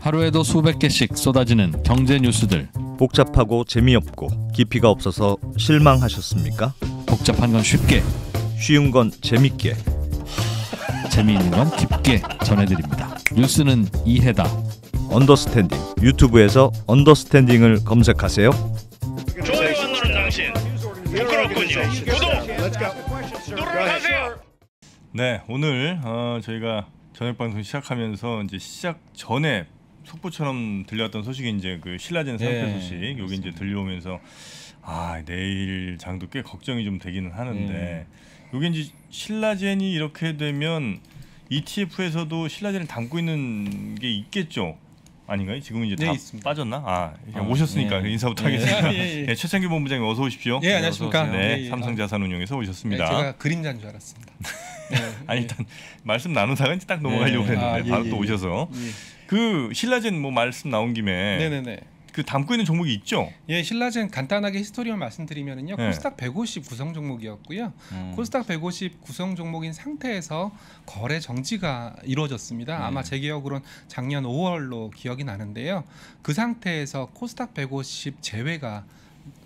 하루에도 수백 개씩 쏟아지는 경제 뉴스들. 복잡하고 재미없고 깊이가 없어서 실망하셨습니까? 복잡한 건 쉽게, 쉬운 건 재밌게, 재미있는 건 깊게 전해드립니다. 뉴스는 이해다. 언더스탠딩 유튜브에서 언더스탠딩을 검색하세요. 좋아요 안누 당신 부끄럽군요. 구독 누르세요. 네 오늘 어, 저희가 저녁 방송 시작하면서 이제 시작 전에 속보처럼 들려왔던 소식이 이제 그 신라젠 상태 예, 네, 소식 여기 그렇습니다. 이제 들려오면서 아 내일 장도 꽤 걱정이 좀 되기는 하는데 음. 예. 여기 이제 신라젠이 이렇게 되면 ETF에서도 신라젠을 담고 있는 게 있겠죠. 아닌가요? 지금 이제 네, 다 있습니다. 빠졌나? 아, 그냥 아, 오셨으니까 네. 인사부터 하겠습니다. 네, 네 최창규 본부장님 어서 오십시오. 예, 안녕하십니까. 네, 삼성자산운용에서 오셨습니다. 제가 그림자인 줄 알았습니다. 네. 아니 일단 말씀 나눈사가이딱 넘어가려고 했는데 네. 아, 바로 예, 또 오셔서 그 신라젠 뭐 말씀 나온 김에 네네네. 그 담고 있는 종목이 있죠? 예, 신라젠 간단하게 히스토리만 말씀드리면요. 네. 코스닥 150 구성 종목이었고요. 음. 코스닥 150 구성 종목인 상태에서 거래 정지가 이루어졌습니다. 네. 아마 제 기억으론 작년 5월로 기억이 나는데요. 그 상태에서 코스닥 150 제외가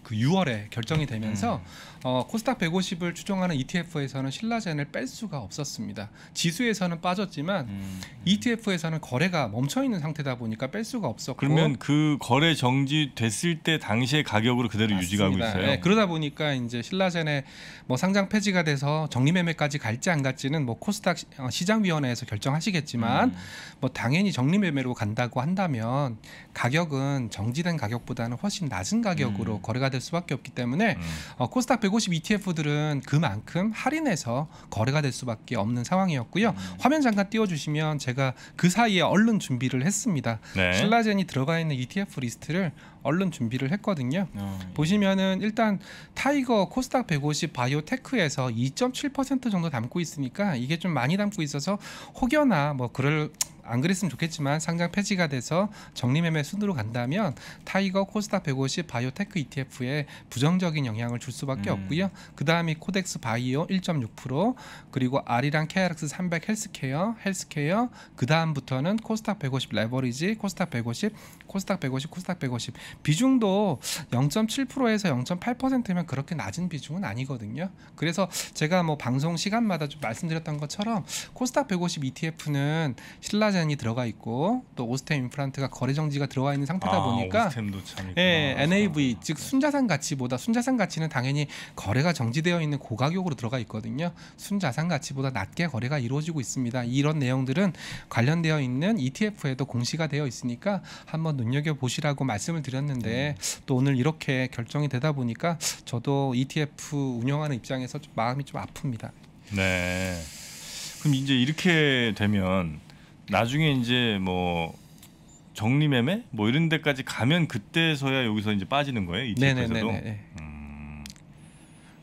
그 6월에 결정이 되면서 음. 어, 코스닥 150을 추종하는 ETF에서는 신라젠을 뺄 수가 없었습니다. 지수에서는 빠졌지만 음. ETF에서는 거래가 멈춰 있는 상태다 보니까 뺄 수가 없었고 그러면 그 거래 정지 됐을 때 당시의 가격으로 그대로 맞습니다. 유지하고 가 있어요. 네, 그러다 보니까 이제 신라젠의 뭐 상장 폐지가 돼서 정리매매까지 갈지 안 갈지는 뭐 코스닥 어, 시장위원회에서 결정하시겠지만 음. 뭐 당연히 정리매매로 간다고 한다면 가격은 정지된 가격보다는 훨씬 낮은 가격으로 음. 거래가 될 수밖에 없기 때문에 음. 어, 코스닥 150 ETF들은 그만큼 할인해서 거래가 될 수밖에 없는 상황이었고요. 음. 화면 잠깐 띄워주시면 제가 그 사이에 얼른 준비를 했습니다. 네. 신라젠이 들어가 있는 ETF 리스트를 얼른 준비를 했거든요. 어, 예. 보시면은 일단 타이거 코스닥 150 바이오테크에서 2.7% 정도 담고 있으니까 이게 좀 많이 담고 있어서 혹여나 뭐 그럴 안 그랬으면 좋겠지만 상장 폐지가 돼서 정리매매 순으로 간다면 타이거 코스닥 150 바이오테크 ETF에 부정적인 영향을 줄 수밖에 음. 없고요. 그 다음이 코덱스 바이오 1.6% 그리고 아리랑 케 KRX 300 헬스케어 헬스케어 그 다음부터는 코스닥 150 레버리지 코스닥 150 코스닥 150, 코스닥 150 비중도 0.7%에서 0.8%면 그렇게 낮은 비중은 아니거든요. 그래서 제가 뭐 방송 시간마다 좀 말씀드렸던 것처럼 코스닥 150 ETF는 신라젠이 들어가 있고 또 오스템 임플란트가 거래 정지가 들어와 있는 상태다 아, 보니까 예, NAV 즉 순자산 가치보다 순자산 가치는 당연히 거래가 정지되어 있는 고가격으로 들어가 있거든요. 순자산 가치보다 낮게 거래가 이루어지고 있습니다. 이런 내용들은 관련되어 있는 ETF에도 공시가 되어 있으니까 한번 눈여겨 보시라고 말씀을 드렸는데 네. 또 오늘 이렇게 결정이 되다 보니까 저도 ETF 운영하는 입장에서 좀 마음이 좀 아픕니다. 네. 그럼 이제 이렇게 되면 나중에 이제 뭐 정리매매 뭐 이런 데까지 가면 그때서야 여기서 이제 빠지는 거예요 네네네 네. 음.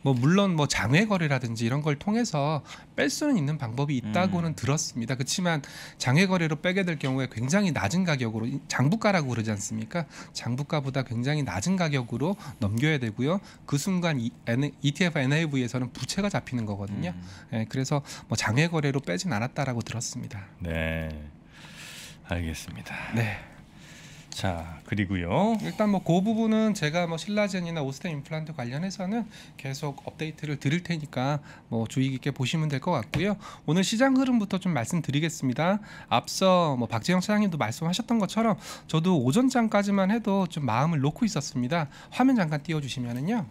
뭐 물론 뭐 장외 거래라든지 이런 걸 통해서 뺄 수는 있는 방법이 있다고는 음. 들었습니다. 그렇지만 장외 거래로 빼게 될 경우에 굉장히 낮은 가격으로 장부가라고 그러지 않습니까? 장부가보다 굉장히 낮은 가격으로 넘겨야 되고요. 그 순간 이, N, ETF NAV에서는 부채가 잡히는 거거든요. 음. 예, 그래서 뭐 장외 거래로 빼진 않았다라고 들었습니다. 네. 알겠습니다. 네. 자 그리고요. 일단 뭐 그 부분은 제가 뭐 신라젠이나 오스템 임플란트 관련해서는 계속 업데이트를 드릴 테니까 뭐 주의 깊게 보시면 될 것 같고요. 오늘 시장 흐름부터 좀 말씀드리겠습니다. 앞서 뭐 박재영 차장님도 말씀하셨던 것처럼 저도 오전장까지만 해도 좀 마음을 놓고 있었습니다. 화면 잠깐 띄워주시면은요.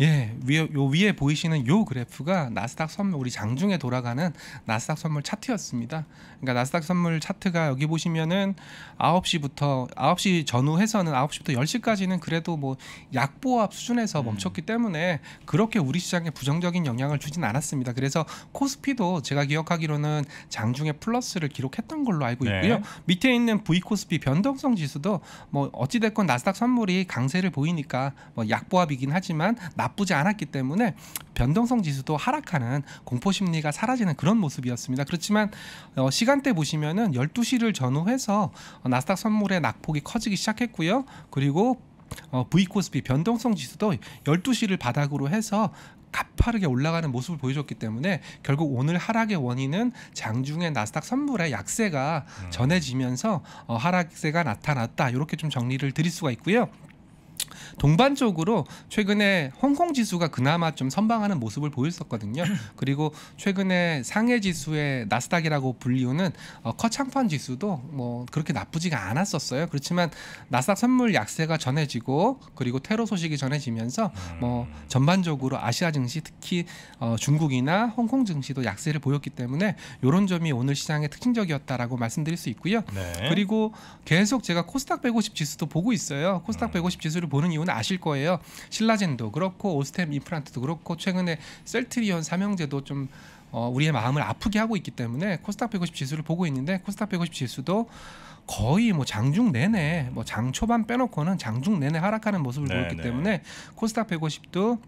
예, 위에 요 위에 보이시는 요 그래프가 나스닥 선물 우리 장중에 돌아가는 나스닥 선물 차트였습니다. 그러니까 나스닥 선물 차트가 여기 보시면은 9시부터 9시 전후 해서는 9시부터 10시까지는 그래도 뭐 약보합 수준에서 음. 멈췄기 음. 때문에 그렇게 우리 시장에 부정적인 영향을 주진 않았습니다. 그래서 코스피도 제가 기억하기로는 장중에 플러스를 기록했던 걸로 알고 네. 있고요. 네. 밑에 있는 V 코스피 변동성 지수도 뭐 어찌 됐건 나스닥 선물이 강세를 보이니까 뭐 약보합이긴 하지만 나쁘지 않았기 때문에 변동성 지수도 하락하는 공포 심리가 사라지는 그런 모습이었습니다. 그렇지만 어, 시간대 보시면은 12시를 전후해서 나스닥 선물의 낙폭이 커지기 시작했고요. 그리고 어, V 코스피 변동성 지수도 12시를 바닥으로 해서 가파르게 올라가는 모습을 보여줬기 때문에 결국 오늘 하락의 원인은 장중에 나스닥 선물의 약세가 음. 전해지면서 어, 하락세가 나타났다 이렇게 좀 정리를 드릴 수가 있고요. 동반적으로 최근에 홍콩 지수가 그나마 좀 선방하는 모습을 보였었거든요. 음. 그리고 최근에 상해 지수의 나스닥이라고 불리우는 어, 커창판 지수도 뭐 그렇게 나쁘지가 않았었어요. 그렇지만 나스닥 선물 약세가 전해지고 그리고 테러 소식이 전해지면서 음. 뭐 전반적으로 아시아 증시 특히 어, 중국이나 홍콩 증시도 약세를 보였기 때문에 이런 점이 오늘 시장의 특징적이었다라고 말씀드릴 수 있고요. 네. 그리고 계속 제가 코스닥 150 지수도 보고 있어요. 코스닥 150 음. 지수를 보는 이유는 아실 거예요. 신라젠도 그렇고 오스템 임플란트도 그렇고 최근에 셀트리온 삼형제도 좀 어, 우리의 마음을 아프게 하고 있기 때문에 코스닥 150 지수를 보고 있는데 코스닥 150 지수도 거의 뭐 장중 내내 뭐 장 초반 빼놓고는 장중 내내 하락하는 모습을 네 보였기 네. 때문에 코스닥 150도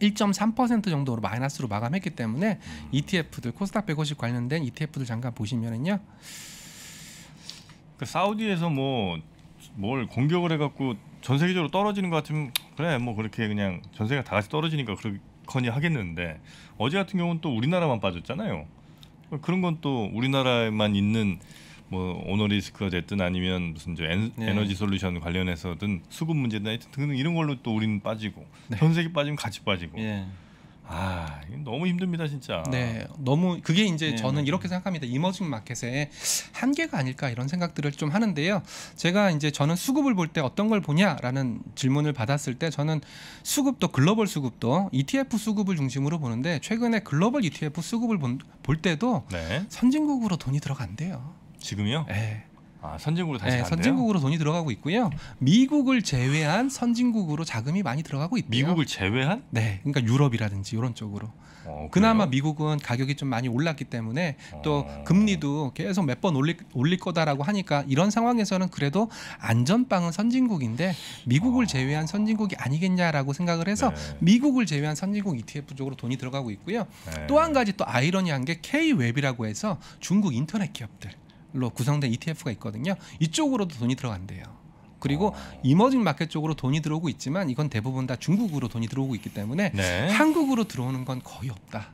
1.3% 정도로 마이너스로 마감했기 때문에 음. ETF들 코스닥 150 관련된 ETF들 잠깐 보시면은요. 그 사우디에서 뭐 뭘 공격을 해갖고 전 세계적으로 떨어지는 것 같으면 그래 뭐 그렇게 그냥 전 세계가 다 같이 떨어지니까 그렇거니 하겠는데 어제 같은 경우는 또 우리나라만 빠졌잖아요. 그런 건 또 우리나라에만 있는 뭐 오너리스크가 됐든 아니면 무슨 이제 엔, 네. 에너지 솔루션 관련해서든 수급 문제든 하여튼 이런 걸로 또 우리는 빠지고 네. 전 세계 빠지면 같이 빠지고 네. 아, 너무 힘듭니다, 진짜. 네, 너무 그게 이제 네, 저는 네. 이렇게 생각합니다. 이머징 마켓의 한계가 아닐까 이런 생각들을 좀 하는데요. 제가 이제 저는 수급을 볼 때 어떤 걸 보냐라는 질문을 받았을 때 저는 수급도 글로벌 수급도 ETF 수급을 중심으로 보는데 최근에 글로벌 ETF 수급을 본, 볼 때도 네. 선진국으로 돈이 들어간대요. 지금요? 네. 예. 아, 선진국으로 다시 네, 선진국으로 돈이 들어가고 있고요. 미국을 제외한 선진국으로 자금이 많이 들어가고 있고요. 미국을 제외한? 네, 그러니까 유럽이라든지 이런 쪽으로. 어, 그나마 미국은 가격이 좀 많이 올랐기 때문에 또 어... 금리도 계속 몇번 올릴, 올릴 거다라고 하니까 이런 상황에서는 그래도 안전빵은 선진국인데 미국을 어... 제외한 선진국이 아니겠냐라고 생각을 해서 네. 미국을 제외한 선진국 ETF 쪽으로 돈이 들어가고 있고요. 네. 또한 가지 또 아이러니한 게 K 웹이라고 해서 중국 인터넷 기업들. 로 구성된 ETF가 있거든요. 이쪽으로도 돈이 들어간대요. 그리고 어. 이머징 마켓 쪽으로 돈이 들어오고 있지만 이건 대부분 다 중국으로 돈이 들어오고 있기 때문에 네. 한국으로 들어오는 건 거의 없다.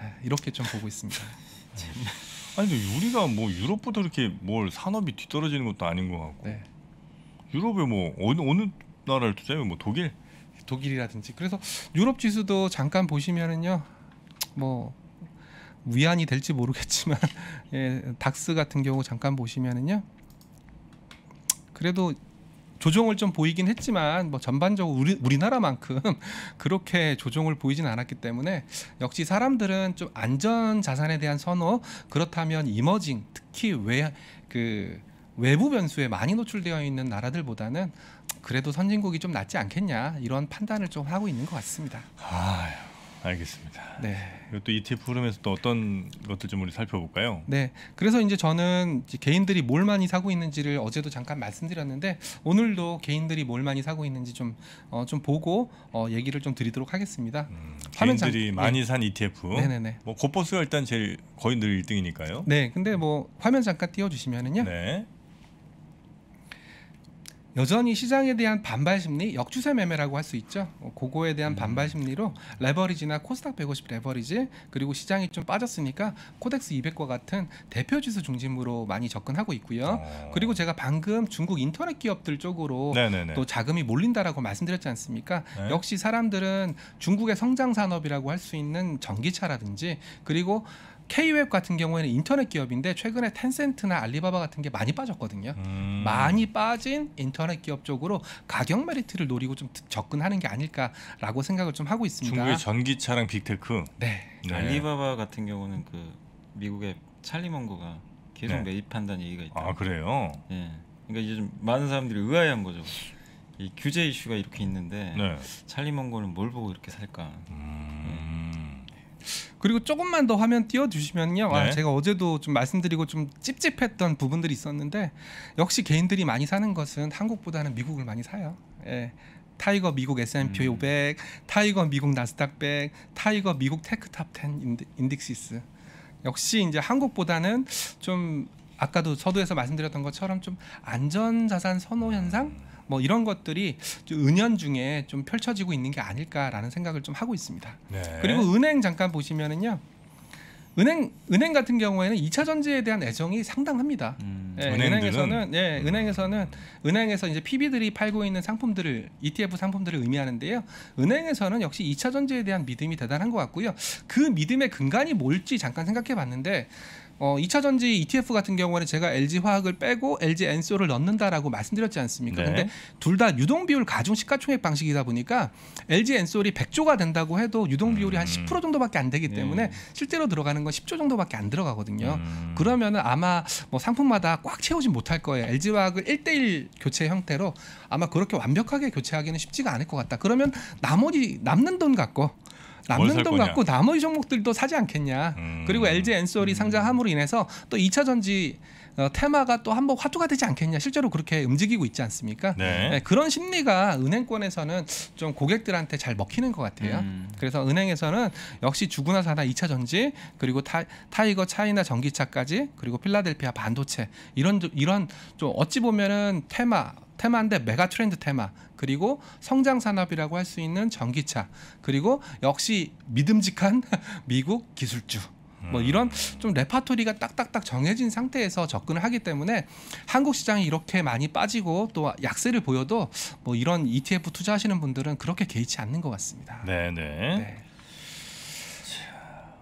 예, 이렇게 좀 보고 있습니다. 네. 아니 근데 우리가 뭐 유럽보다 이렇게 뭘 산업이 뒤떨어지는 것도 아닌 것 같고 네. 유럽에 뭐 어느 어느 나라를 투자하면 뭐 독일 독일이라든지 그래서 유럽 지수도 잠깐 보시면은요 뭐 위안이 될지 모르겠지만 예, 닥스 같은 경우 잠깐 보시면은요 그래도 조정을 좀 보이긴 했지만 뭐 전반적으로 우리, 우리나라만큼 그렇게 조정을 보이진 않았기 때문에 역시 사람들은 좀 안전 자산에 대한 선호 그렇다면 이머징 특히 외그 외부 변수에 많이 노출되어 있는 나라들보다는 그래도 선진국이 좀 낫지 않겠냐 이런 판단을 좀 하고 있는 것 같습니다. 아유. 알겠습니다. 네. 그리고 또 ETF 흐름에서 또 어떤 것들 좀 우리 살펴볼까요? 네. 그래서 이제 저는 개인들이 뭘 많이 사고 있는지를 어제도 잠깐 말씀드렸는데 오늘도 개인들이 뭘 많이 사고 있는지 좀좀 어, 좀 보고 어, 얘기를 좀 드리도록 하겠습니다. 음, 개인들이 장... 네. 많이 네. 산 ETF. 네네네. 뭐 고포스가 일단 제일 거의 늘 1등이니까요. 네. 근데 뭐 화면 잠깐 띄워주시면은요. 네. 여전히 시장에 대한 반발 심리, 역추세 매매라고 할 수 있죠. 고거에 어, 대한 음. 반발 심리로 레버리지나 코스닥 150 레버리지 그리고 시장이 좀 빠졌으니까 코덱스 200과 같은 대표 지수 중심으로 많이 접근하고 있고요. 어. 그리고 제가 방금 중국 인터넷 기업들 쪽으로 네네네. 또 자금이 몰린다라고 말씀드렸지 않습니까? 네. 역시 사람들은 중국의 성장 산업이라고 할 수 있는 전기차라든지 그리고 K웹 같은 경우에는 인터넷 기업인데 최근에 텐센트나 알리바바 같은 게 많이 빠졌거든요. 음. 많이 빠진 인터넷 기업 쪽으로 가격 메리트를 노리고 좀 접근하는 게 아닐까라고 생각을 좀 하고 있습니다. 중국의 전기차랑 빅테크. 네. 네. 알리바바 같은 경우는 그 미국의 찰리 멍거가 계속 네. 매입한다는 얘기가 있다. 아 그래요? 예. 네. 그러니까 이제 좀 많은 사람들이 의아해한 거죠. 이 규제 이슈가 이렇게 있는데 네. 찰리 멍거는 뭘 보고 이렇게 살까? 음. 예. 그리고 조금만 더 화면 띄워주시면요. 아, 네. 아, 제가 어제도 좀 말씀드리고 좀 찝찝했던 부분들이 있었는데 역시 개인들이 많이 사는 것은 한국보다는 미국을 많이 사요. 예. 타이거 미국 S&P 500, 음. 타이거 미국 나스닥 100, 타이거 미국 테크 탑10 인디, 인덱시스. 역시 이제 한국보다는 좀 아까도 서두에서 말씀드렸던 것처럼 좀 안전 자산 선호 현상 뭐 이런 것들이 은연 중에 좀 펼쳐지고 있는 게 아닐까라는 생각을 좀 하고 있습니다. 네. 그리고 은행 잠깐 보시면은요. 은행 은행 같은 경우에는 이차 전지에 대한 애정이 상당합니다. 음, 예, 은행에서는 예, 음. 은행에서는 은행에서 이제 PB들이 팔고 있는 상품들을 ETF 상품들을 의미하는데요. 은행에서는 역시 이차 전지에 대한 믿음이 대단한 것 같고요. 그 믿음의 근간이 뭘지 잠깐 생각해 봤는데 어, 2차 전지 ETF 같은 경우에는 제가 LG 화학을 빼고 LG 엔소를 넣는다라고 말씀드렸지 않습니까? 네. 근데 둘 다 유동 비율 가중 시가총액 방식이다 보니까 LG 엔솔이 100조가 된다고 해도 유동 비율이 음. 한10% 정도밖에 안 되기 때문에 네. 실제로 들어가는 건 10조 정도밖에 안 들어가거든요. 음. 그러면은 아마 뭐 상품마다 꽉 채우진 못할 거예요. LG 화학을 1대1 교체 형태로 아마 그렇게 완벽하게 교체하기는 쉽지가 않을 것 같다. 그러면 나머지 남는 돈 갖고 남는 돈 갖고 나머지 종목들도 사지 않겠냐. 음. 그리고 LG 엔솔이 음. 상장함으로 인해서 또 2차 전지 어, 테마가 또 한번 화두가 되지 않겠냐 실제로 그렇게 움직이고 있지 않습니까 네. 네, 그런 심리가 은행권에서는 좀 고객들한테 잘 먹히는 것 같아요 음. 그래서 은행에서는 역시 주구나 사나 2차 전지 그리고 타, 타이거 차이나 전기차까지 그리고 필라델피아 반도체 이런 이런 좀 어찌 보면은 테마 테마인데 메가 트렌드 테마 그리고 성장 산업이라고 할 수 있는 전기차 그리고 역시 믿음직한 미국 기술주 뭐 음. 이런 좀 레파토리가 딱딱딱 정해진 상태에서 접근을 하기 때문에 한국 시장이 이렇게 많이 빠지고 또 약세를 보여도 뭐 이런 ETF 투자하시는 분들은 그렇게 개의치 않는 것 같습니다. 네네. 네. 네. 네.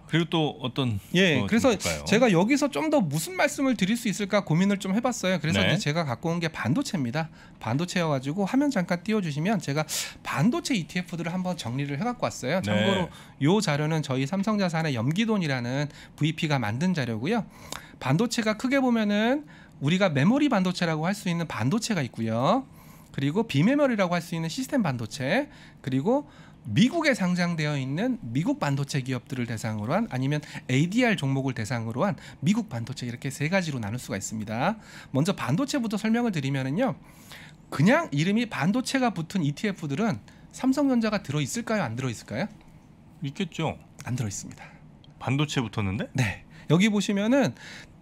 그리고 또 어떤 예 뭐 그래서 제가 여기서 좀 더 무슨 말씀을 드릴 수 있을까 고민을 좀 해봤어요 그래서 네. 이제 제가 갖고 온 게 반도체입니다 반도체여 가지고 화면 잠깐 띄워주시면 제가 반도체 ETF들을 한번 정리를 해갖고 왔어요 네. 참고로 요 자료는 저희 삼성자산의 염기돈이라는 VP가 만든 자료고요 반도체가 크게 보면은 우리가 메모리 반도체라고 할 수 있는 반도체가 있고요 그리고 비메모리라고 할 수 있는 시스템 반도체 그리고 미국에 상장되어 있는 미국 반도체 기업들을 대상으로 한 아니면 ADR 종목을 대상으로 한 미국 반도체 이렇게 세 가지로 나눌 수가 있습니다. 먼저 반도체부터 설명을 드리면은요. 그냥 이름이 반도체가 붙은 ETF들은 삼성전자가 들어 있을까요? 안 들어 있을까요? 있겠죠. 안 들어 있습니다. 반도체 붙었는데? 네. 여기 보시면은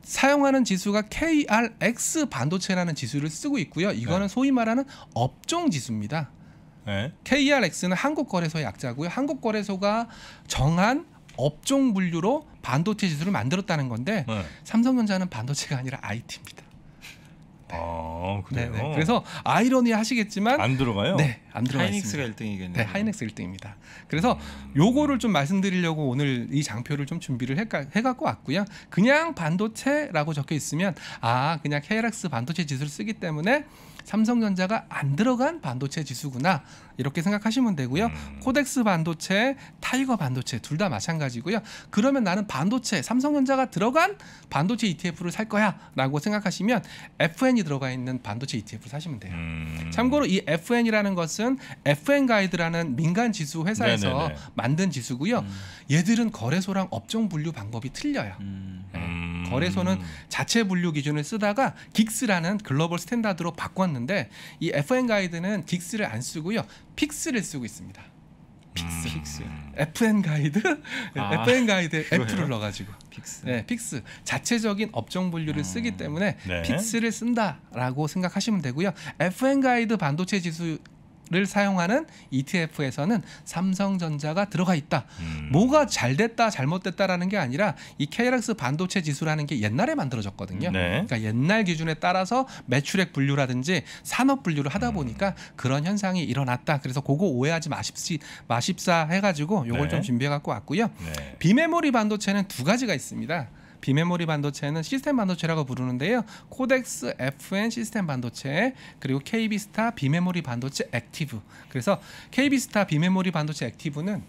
사용하는 지수가 KRX 반도체라는 지수를 쓰고 있고요. 이거는 네. 소위 말하는 업종 지수입니다. 네. KRX는 한국거래소의 약자고요. 한국거래소가 정한 업종 분류로 반도체 지수를 만들었다는 건데 네. 삼성전자는 반도체가 아니라 IT입니다. 네. 아, 그래요. 네네. 네. 그래서 아이러니하시겠지만 안 들어가요. 네, 안 들어가 하이닉스가 1등이겠네요. 네, 하이닉스 1등입니다. 그래서 음. 요거를 좀 말씀드리려고 오늘 이 장표를 좀 준비를 해 갖고 왔고요. 그냥 반도체라고 적혀 있으면 아, 그냥 케이락스 반도체 지수를 쓰기 때문에 삼성전자가 안 들어간 반도체 지수구나 이렇게 생각하시면 되고요. 음. 코덱스 반도체, 타이거 반도체 둘 다 마찬가지고요. 그러면 나는 반도체 삼성전자가 들어간 반도체 ETF를 살 거야라고 생각하시면 FN이 들어가 있는 반도체 ETF를 사시면 돼요. 음. 참고로 이 FN이라는 것은 FN 가이드라는 민간 지수 회사에서 네네네. 만든 지수고요. 음. 얘들은 거래소랑 업종 분류 방법이 틀려요. 음. 네. 거래소는 음. 자체 분류 기준을 쓰다가 긱스라는 글로벌 스탠다드로 바꿨는데 해주셨는데 이 FN 가이드는 딕스를 안 쓰고요. 픽스를 쓰고 있습니다. 픽스. 음. 픽 FN 가이드? 예, 아, FN 가이드 F를 넣어가지고. 픽스. 네, 픽스. 자체적인 업종 분류를 음. 쓰기 때문에 네. 픽스를 쓴다라고 생각하시면 되고요. FN 가이드 반도체 지수 를 사용하는 ETF에서는 삼성전자가 들어가 있다. 음. 뭐가 잘 됐다 잘못됐다라는 게 아니라 이 KLX 반도체 지수라는 게 옛날에 만들어졌거든요. 네. 그러니까 옛날 기준에 따라서 매출액 분류라든지 산업 분류를 하다 음. 보니까 그런 현상이 일어났다. 그래서 그거 오해하지 마십시 마십사 해가지고 요걸 네. 좀 준비해 갖고 왔고요. 네. 비메모리 반도체는 두 가지가 있습니다. 비메모리 반도체는 시스템 반도체라고 부르는데요. 코덱스 FN 시스템 반도체 그리고 KB스타 비메모리 반도체 액티브. 그래서 KB스타 비메모리 반도체 액티브는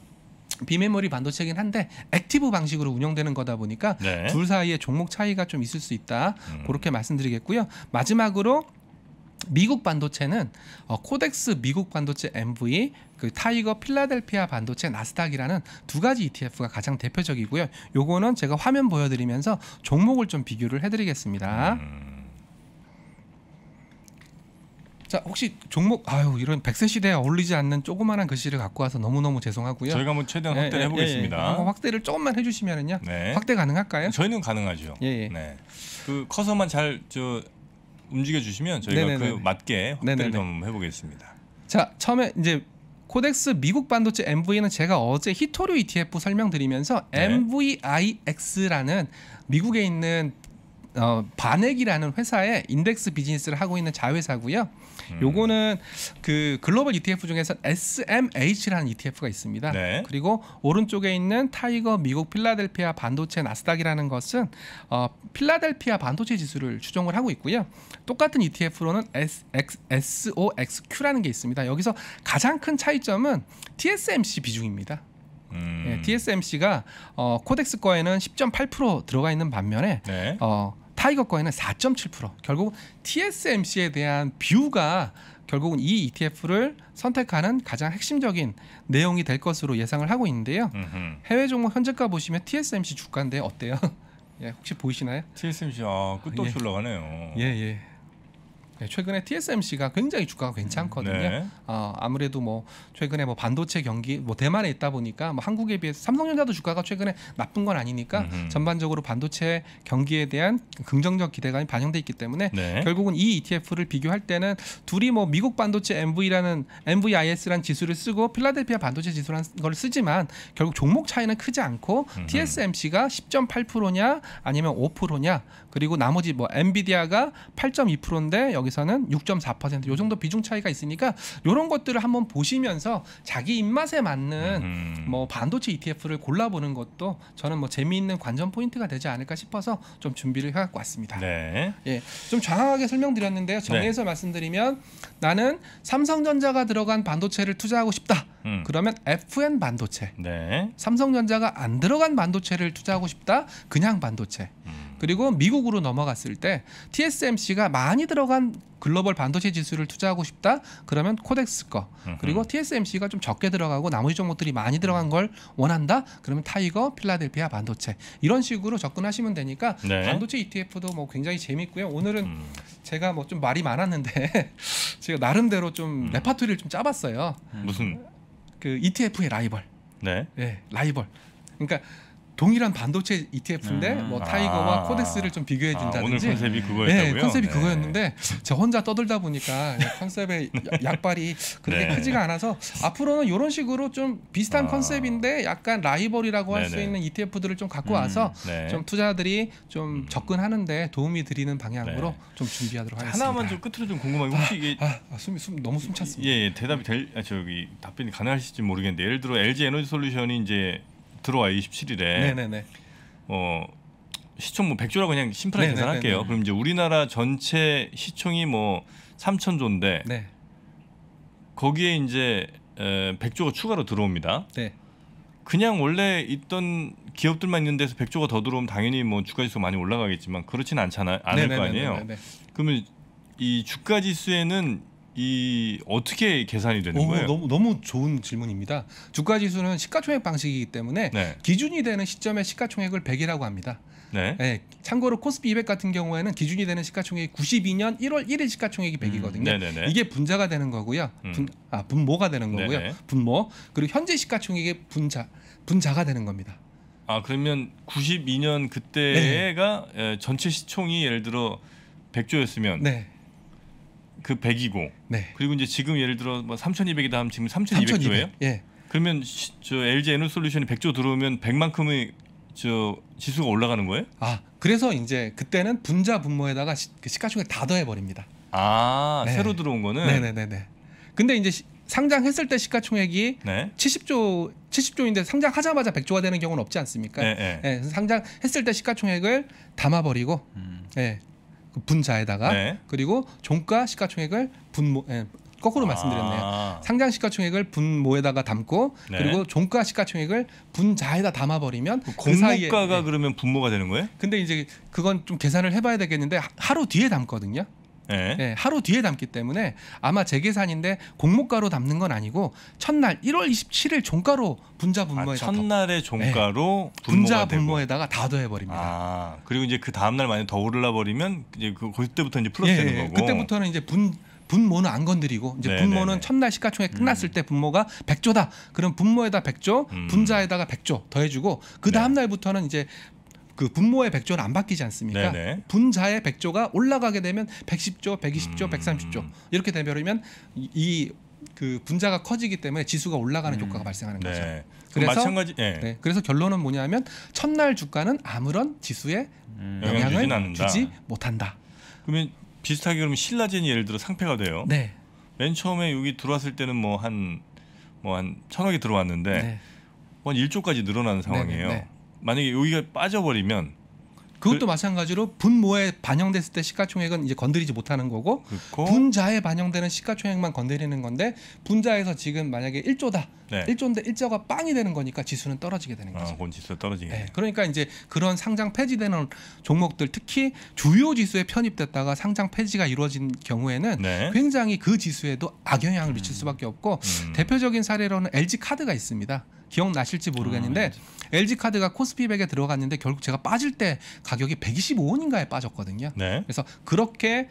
비메모리 반도체긴 한데 액티브 방식으로 운영되는 거다 보니까 네. 둘 사이에 종목 차이가 좀 있을 수 있다. 음. 그렇게 말씀드리겠고요. 마지막으로 미국 반도체는 어, 코덱스 미국 반도체 MV 그 타이거 필라델피아 반도체 나스닥이라는 두 가지 ETF가 가장 대표적이고요. 요거는 제가 화면 보여드리면서 종목을 좀 비교를 해드리겠습니다. 음. 자 혹시 종목 아유 이런 백세 시대에 어울리지 않는 조그마한 글씨를 갖고 와서 너무너무 죄송하고요. 저희가 한번 최대한 예, 확대를 예, 해보겠습니다. 예, 예. 확대를 조금만 해주시면은요. 네. 확대 가능할까요? 저희는 가능하죠. 예, 예. 네. 그 커서만 잘저 움직여 주시면 저희가 그 네네네그 맞게 확대를 좀 해보겠습니다. 자 처음에 이제 코덱스 미국 반도체 MV는 제가 어제 히토류 ETF 설명드리면서 네. MVIX라는 미국에 있는 어, 반액이라는 회사의 인덱스 비즈니스를 하고 있는 자회사고요. 음. 요거는 그 글로벌 ETF 중에서 SMH라는 ETF가 있습니다. 네. 그리고 오른쪽에 있는 타이거 미국 필라델피아 반도체 나스닥이라는 것은 어, 필라델피아 반도체 지수를 추종을 하고 있고요. 똑같은 ETF로는 S, o x q 라는게 있습니다. 여기서 가장 큰 차이점은 TSMC 비중입니다. 음. 예, TSMC가 어, 코덱스 거에는 10.8% 들어가 있는 반면에 네. 어, 타이거 거에는 4.7% 결국 TSMC에 대한 뷰가 결국은 이 ETF를 선택하는 가장 핵심적인 내용이 될 것으로 예상을 하고 있는데요. 음흠. 해외 종목 현재가 보시면 TSMC 주가인데 어때요? 예, 혹시 보이시나요? TSMC 아 끝도 예. 올라가네요. 예 예. 네, 최근에 TSMC가 굉장히 주가가 괜찮거든요. 네. 어, 아무래도 뭐 최근에 뭐 반도체 경기 뭐 대만에 있다 보니까 뭐 한국에 비해서 삼성전자도 주가가 최근에 나쁜 건 아니니까 음흠. 전반적으로 반도체 경기에 대한 긍정적 기대감이 반영돼 있기 때문에 네. 결국은 이 ETF를 비교할 때는 둘이 뭐 미국 반도체 MV라는 MVIS라는 지수를 쓰고 필라델피아 반도체 지수라는 걸 쓰지만 결국 종목 차이는 크지 않고 TSMC가 10.8%냐 아니면 5%냐 그리고 나머지 뭐 엔비디아가 8.2%인데 여기서는 6.4%요 정도 비중 차이가 있으니까 요런 것들을 한번 보시면서 자기 입맛에 맞는 음. 뭐 반도체 ETF를 골라보는 것도 저는 뭐 재미있는 관전 포인트가 되지 않을까 싶어서 좀 준비를 해갖고 왔습니다. 네. 예, 좀 장황하게 설명드렸는데요. 정리해서 네. 말씀드리면 나는 삼성전자가 들어간 반도체를 투자하고 싶다. 음. 그러면 FN 반도체. 네. 삼성전자가 안 들어간 반도체를 투자하고 싶다. 그냥 반도체. 음. 그리고 미국으로 넘어갔을 때 TSMC가 많이 들어간 글로벌 반도체 지수를 투자하고 싶다 그러면 코덱스 거 그리고 TSMC가 좀 적게 들어가고 나머지 종목들이 많이 들어간 걸 원한다 그러면 타이거 필라델피아 반도체 이런 식으로 접근하시면 되니까 네. 반도체 ETF도 뭐 굉장히 재밌고요 오늘은 음. 제가 뭐 좀 말이 많았는데 제가 나름대로 좀 음. 레파토리를 좀 짜봤어요 무슨 그 ETF의 라이벌 네, 네 라이벌 그러니까 동일한 반도체 ETF인데 음. 뭐 타이거와 아. 코덱스를 좀 비교해 아, 준다든지 아, 오늘 컨셉이 네, 그거였다고요? 네, 컨셉이 네. 그거였는데 저 혼자 떠들다 보니까 컨셉의 약발이 그렇게 네. 크지가 않아서 앞으로는 이런 식으로 좀 비슷한 아. 컨셉인데 약간 라이벌이라고 할 수 있는 ETF들을 좀 갖고 음, 와서 음. 네. 좀 투자들이 좀 음. 접근하는데 도움이 드리는 방향으로 네. 좀 준비하도록 하겠습니다. 하나만 좀 끝으로 좀 궁금한 게 혹시 아, 이게 아, 아, 숨이 숨 너무 숨찼습니다. 예, 예 대답이 될 저기 답변이 가능하실지 모르겠는데 예를 들어 LG 에너지 솔루션이 이제 들어와 27일에 네네네. 어 시총 뭐 100조라 고 그냥 심플하게 네네네네. 네, 계산할게요. 네, 네. 그럼 이제 우리나라 전체 시총이 뭐 3천 조인데 네. 거기에 이제 에, 100조가 추가로 들어옵니다. 네. 그냥 원래 있던 기업들만 있는 데서 100조가 더 들어오면 당연히 뭐 주가 지수 많이 올라가겠지만 그렇진 않잖아 요 않을 네네네네네거 아니에요. 그러면 이 주가 지수에는 이 어떻게 계산이 되는 오, 거예요? 너무 너무 좋은 질문입니다. 주가 지수는 시가총액 방식이기 때문에 네. 기준이 되는 시점에 시가총액을 100이라고 합니다. 네. 네. 참고로 코스피 200 같은 경우에는 기준이 되는 시가총액이 92년 1월 1일 시가총액이 100이거든요. 음, 이게 분자가 되는 거고요. 음. 분, 아 분모가 되는 거고요. 네네. 분모 그리고 현재 시가총액의 분자 분자가 되는 겁니다. 아 그러면 92년 그때가 네. 예, 전체 시총이 예를 들어 100조였으면 네. 그 100이고 네. 그리고 이제 지금 예를 들어 뭐 3,200이다 하면 지금 3,200조예요? 3,200. 예. 그러면 시, 저 LG 에너 솔루션이 100조 들어오면 100만큼의 저 지수가 올라가는 거예요? 아, 그래서 이제 그때는 분자 분모에다가 시, 그 시가총액 다 더해 버립니다. 아, 네. 새로 들어온 거는 네, 네, 네, 네. 근데 이제 시, 상장했을 때 시가총액이 네. 70조 70조인데 상장하자마자 100조가 되는 경우는 없지 않습니까? 네, 네. 예, 상장했을 때 시가총액을 담아버리고 음. 네, 그 분자에다가 네. 그리고 종가 시가총액을 분모 예, 거꾸로 아. 말씀드렸네요. 상장 시가총액을 분모에다가 담고 네. 그리고 종가 시가총액을 분자에다 담아버리면 그 공모가가 그 네. 그러면 분모가 되는 거예요? 근데 이제 그건 좀 계산을 해봐야 되겠는데 하루 뒤에 담거든요. 네. 네, 하루 뒤에 담기 때문에 아마 재 계산인데 공모가로 담는 건 아니고 첫날 1월 27일 종가로 분자 분모에 아, 첫날의 예, 종가로 네. 분자 분모에다가 다 더해버립니다. 아, 그리고 이제 그 다음날 만약 더올라 버리면 이제 그 그때부터 이제 플러스 되는 거고. 그때부터는 이제 분 분모는 안 건드리고 이제 네네네. 분모는 네, 네. 첫날 시가총액 끝났을 음. 때 분모가 100조다. 그럼 분모에다 100조, 음. 분자에다가 100조 더해주고 그 네. 다음 날부터는 이제 그 분모의 백조는 안 바뀌지 않습니까? 네네. 네. 분자의 백조가 올라가게 되면 110조, 120조, 음. 130조 이렇게 되면이 그 분자가 커지기 때문에 지수가 올라가는 음. 효과가 발생하는 네. 거죠. 네. 그래서 마찬가지. 네. 네. 그래서 결론은 뭐냐면 첫날 주가는 아무런 지수에 음. 영향을 주지 못한다. 그러면 비슷하게 그러면 신라젠이 예를 들어 상패가 돼요. 네. 맨 처음에 여기 들어왔을 때는 뭐 한 뭐한 뭐한 천억이 들어왔는데 네. 뭐한 1조까지 늘어나는 네, 상황이에요. 만약에 여기가 빠져버리면 그것도 그, 마찬가지로 분모에 반영됐을 때 시가총액은 이제 건드리지 못하는 거고 그렇고. 분자에 반영되는 시가총액만 건드리는 건데 분자에서 지금 만약에 1조다 네. 1조인데 1조가 빵이 되는 거니까 지수는 떨어지게 되는 아, 거죠. 아, 본 지수 떨어지게. 네. 그러니까 이제 그런 상장 폐지되는 종목들 특히 주요 지수에 편입됐다가 상장 폐지가 이루어진 경우에는 네. 굉장히 그 지수에도 악영향을 미칠 음. 수밖에 없고 음. 대표적인 사례로는 LG 카드가 있습니다. 기억나실지 아, 모르겠는데 아, LG 카드가 코스피백에 들어갔는데 결국 제가 빠질 때 가격이 125원인가에 빠졌거든요. 네. 그래서 그렇게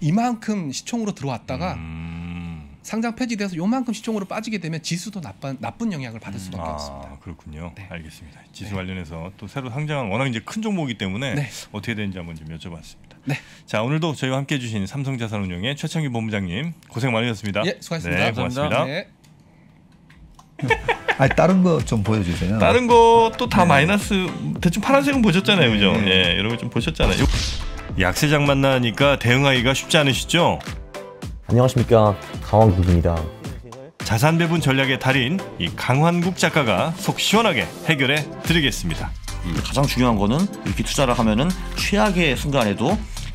이만큼 시총으로 들어왔다가 음... 상장 폐지돼서 요만큼 시총으로 빠지게 되면 지수도 나쁜 나쁜 영향을 받을 음, 수밖에 음... 아, 없습니다. 그렇군요. 네. 알겠습니다. 지수 네. 관련해서 또 새로 상장한 워낙 이제 큰 종목이기 때문에 네. 어떻게 되는지 한번 좀 여쭤봤습니다. 네. 자 오늘도 저희와 함께해 주신 삼성자산운용의 최창규 본부장님 고생 많으셨습니다. 예, 수고하셨습니다. 네, 고맙습니다. 감사합니다. 네. 아니 다른 거 좀 보여주세요. 다른 것도 다 네. 마이너스 대충 파란색은 보셨잖아요, 그죠? 네. 예, 여러분 좀 보셨잖아요. 약세장 만나니까 대응하기가 쉽지 않으시죠? 안녕하십니까 강원국입니다. 자산 배분 전략의 달인 이 강환국 작가가 속 시원하게 해결해 드리겠습니다. 음, 가장 중요한 거는 이렇게 투자를 하면은 최악의 순간에도